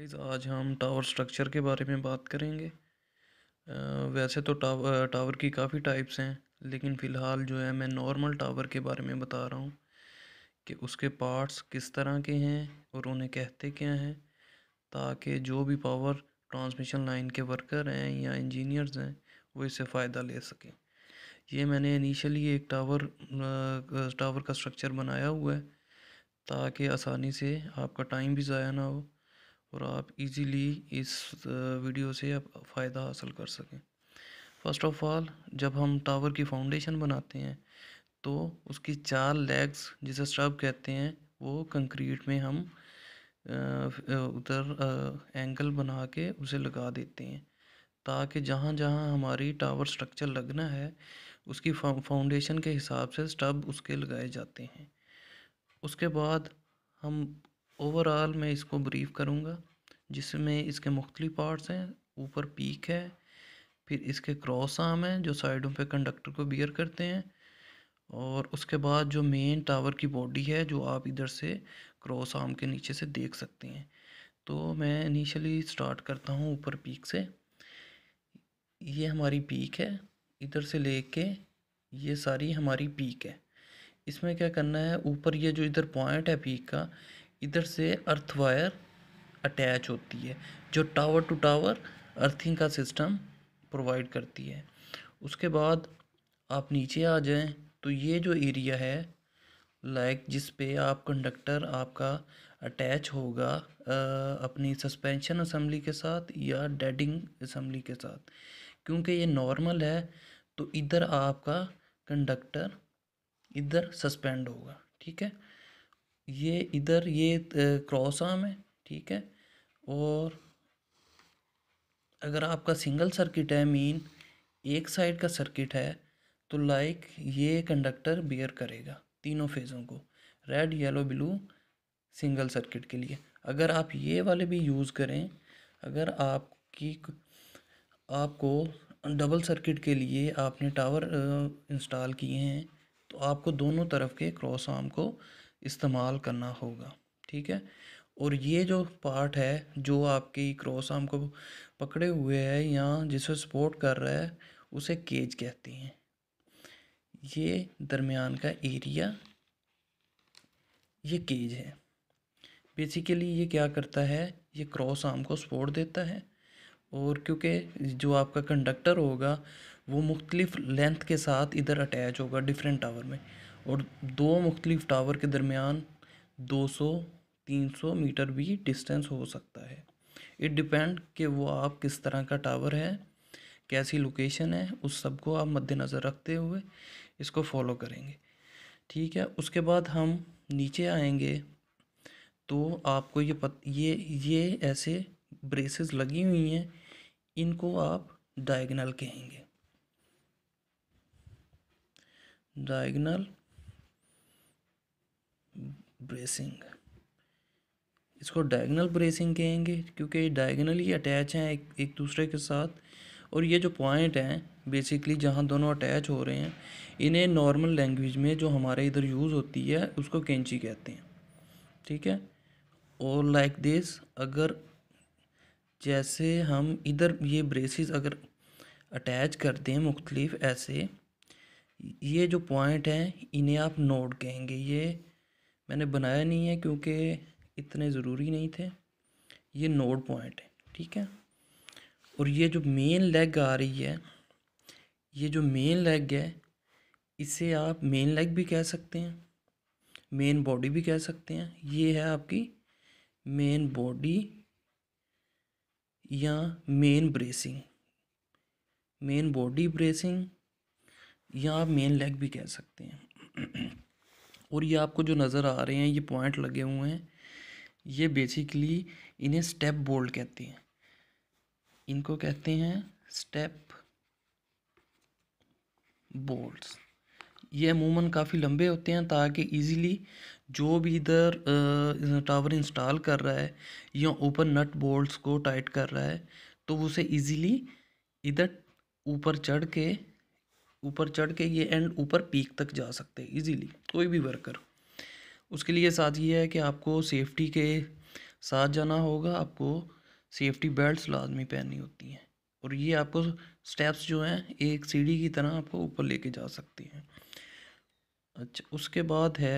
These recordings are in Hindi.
गाइस आज हम टावर स्ट्रक्चर के बारे में बात करेंगे आ, वैसे तो टावर टावर की काफ़ी टाइप्स हैं लेकिन फ़िलहाल जो है मैं नॉर्मल टावर के बारे में बता रहा हूँ कि उसके पार्ट्स किस तरह के हैं और उन्हें कहते क्या हैं ताकि जो भी पावर ट्रांसमिशन लाइन के वर्कर हैं या इंजीनियर्स हैं वो इससे फ़ायदा ले सकें ये मैंने इनिशियली एक टावर टावर का स्ट्रक्चर बनाया हुआ है ताकि आसानी से आपका टाइम भी ज़ाया ना हो और आप इजीली इस वीडियो से आप फ़ायदा हासिल कर सकें फर्स्ट ऑफ ऑल जब हम टावर की फाउंडेशन बनाते हैं तो उसकी चार लेग्स जिसे स्टब कहते हैं वो कंक्रीट में हम उधर एंगल बना के उसे लगा देते हैं ताकि जहाँ जहाँ हमारी टावर स्ट्रक्चर लगना है उसकी फाउंडेशन के हिसाब से स्टब उसके लगाए जाते हैं उसके बाद हम ओवरऑल मैं इसको ब्रीफ करूँगा जिसमें इसके मुख्तलि पार्ट्स हैं ऊपर पीक है फिर इसके क्रॉस आर्म हैं जो साइडों पे कंडक्टर को बियर करते हैं और उसके बाद जो मेन टावर की बॉडी है जो आप इधर से क्रॉस आर्म के नीचे से देख सकते हैं तो मैं इनिशियली स्टार्ट करता हूँ ऊपर पीक से ये हमारी पीक है इधर से ले के ये सारी हमारी पीक है इसमें क्या करना है ऊपर ये जो इधर पॉइंट है पीक का इधर से अर्थ वायर अटैच होती है जो टावर टू टावर अर्थिंग का सिस्टम प्रोवाइड करती है उसके बाद आप नीचे आ जाएं तो ये जो एरिया है लाइक जिस पे आप कंडक्टर आपका अटैच होगा आ, अपनी सस्पेंशन असम्बली के साथ या डेडिंग असम्बली के साथ क्योंकि ये नॉर्मल है तो इधर आपका कंडक्टर इधर सस्पेंड होगा ठीक है ये इधर ये क्रॉस आर्म है ठीक है और अगर आपका सिंगल सर्किट है मीन एक साइड का सर्किट है तो लाइक ये कंडक्टर बियर करेगा तीनों फेज़ों को red yellow blue single circuit के लिए अगर आप ये वाले भी यूज़ करें अगर आपकी आपको डबल सर्किट के लिए आपने टावर इंस्टॉल किए हैं तो आपको दोनों तरफ के क्रॉस आर्म को इस्तेमाल करना होगा ठीक है और ये जो पार्ट है जो आपकी क्रॉस आर्म को पकड़े हुए है या जिसे सपोर्ट कर रहा है उसे केज कहते हैं ये दरमियान का एरिया ये केज है बेसिकली ये क्या करता है ये क्रॉस आर्म को सपोर्ट देता है और क्योंकि जो आपका कंडक्टर होगा वो मुख्तलिफ लेंथ के साथ इधर अटैच होगा डिफरेंट टावर में और दो मुख्तलिफ़ टावर के दरमियान 200-300 मीटर भी डिस्टेंस हो सकता है इट डिपेंड कि वो आप किस तरह का टावर है कैसी लोकेशन है उस सब को आप मद्देनज़र रखते हुए इसको फॉलो करेंगे ठीक है उसके बाद हम नीचे आएंगे तो आपको ये पत ये ये ऐसे ब्रेसेस लगी हुई हैं इनको आप डायगनल कहेंगे डायगनल ब्रेसिंग इसको डायगनल ब्रेसिंग कहेंगे क्योंकि डायगनली अटैच हैं एक, एक दूसरे के साथ और ये जो पॉइंट हैं बेसिकली जहाँ दोनों अटैच हो रहे हैं इन्हें नॉर्मल लैंग्वेज में जो हमारे इधर यूज़ होती है उसको कैंची कहते हैं ठीक है और लाइक दिस अगर जैसे हम इधर ये ब्रेसिस अगर अटैच करते हैं मुख्तलिफ ऐसे ये जो पॉइंट हैं इन्हें आप नोड कहेंगे ये मैंने बनाया नहीं है क्योंकि इतने ज़रूरी नहीं थे ये नोड पॉइंट है ठीक है और ये जो मेन लेग आ रही है ये जो मेन लेग है इसे आप मेन लेग भी कह सकते हैं मेन बॉडी भी कह सकते हैं ये है आपकी मेन बॉडी या main bracing main body bracing या आप मेन लेग भी कह सकते हैं और ये आपको जो नज़र आ रहे हैं ये पॉइंट लगे हुए हैं ये बेसिकली इन्हें स्टेप बोल्ट कहते हैं इनको कहते हैं स्टेप बोल्ट्स ये अमूमन काफ़ी लंबे होते हैं ताकि इजीली जो भी इधर टावर इंस्टॉल कर रहा है या ऊपर नट बोल्ट्स को टाइट कर रहा है तो उसे इजीली इधर ऊपर चढ़ के ऊपर चढ़ के ये एंड ऊपर पीक तक जा सकते हैं इजीली कोई भी वर्कर उसके लिए साथ ये है कि आपको सेफ्टी के साथ जाना होगा आपको सेफ्टी बेल्ट्स लाजमी पहननी होती हैं और ये आपको स्टेप्स जो हैं एक सीढ़ी की तरह आपको ऊपर लेके जा सकती हैं अच्छा उसके बाद है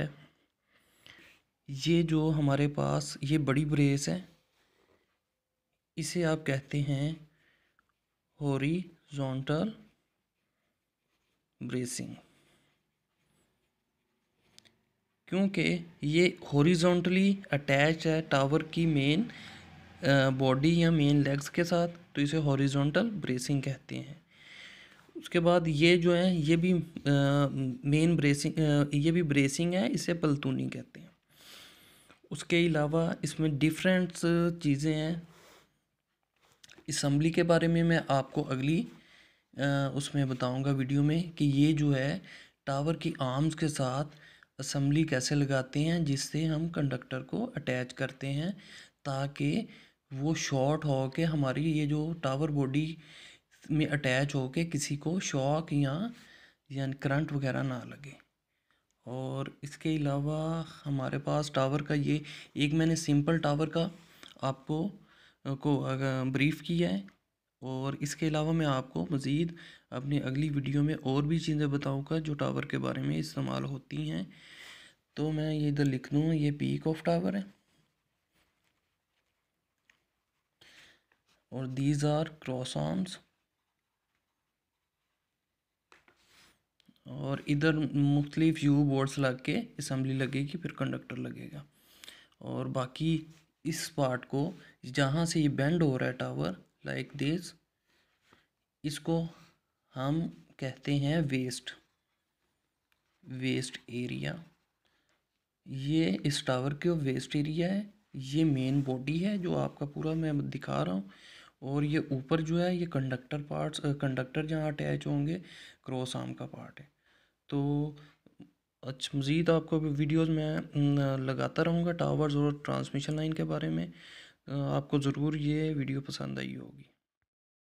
ये जो हमारे पास ये बड़ी ब्रेस है इसे आप कहते हैं होरी जोंटल ब्रेसिंग क्योंकि ये हॉरिजॉन्टली अटैच है टावर की मेन बॉडी या मेन लेग्स के साथ तो इसे हॉरिजॉन्टल ब्रेसिंग कहते हैं उसके बाद ये जो है ये भी मेन ब्रेसिंग ये भी ब्रेसिंग है इसे पलतूनी कहते हैं उसके अलावा इसमें डिफरेंट चीज़ें हैं इसम्बली के बारे में मैं आपको अगली उसमें बताऊंगा वीडियो में कि ये जो है टावर की आर्म्स के साथ असम्बली कैसे लगाते हैं जिससे हम कंडक्टर को अटैच करते हैं ताकि वो शॉर्ट हो के हमारी ये जो टावर बॉडी में अटैच हो के किसी को शॉक या यानी करंट वगैरह ना लगे और इसके अलावा हमारे पास टावर का ये एक मैंने सिंपल टावर का आपको को ब्रीफ किया है और इसके अलावा मैं आपको मज़ीद अपनी अगली वीडियो में और भी चीज़ें बताऊँगा जो टावर के बारे में इस्तेमाल होती हैं तो मैं ये इधर लिख दूँ ये पीक ऑफ टावर है और दीज आर क्रॉस आर्म्स और इधर मुख्तलिफ यू बोर्ड्स लग के असम्बली लगेगी फिर कंडक्टर लगेगा और बाकी इस पार्ट को जहाँ से ये बेंड हो रहा है टावर लाइक दिस इसको हम कहते हैं वेस्ट वेस्ट एरिया ये इस टावर के वेस्ट एरिया है ये मेन बॉडी है जो आपका पूरा मैं दिखा रहा हूँ और ये ऊपर जो है ये कंडक्टर पार्ट्स कंडक्टर जहाँ अटैच होंगे क्रॉस आर्म का पार्ट है तो अच्छा मज़ीद आपको वीडियोस में लगाता रहूँगा टावर्स और ट्रांसमिशन लाइन के बारे में आपको ज़रूर ये वीडियो पसंद आई होगी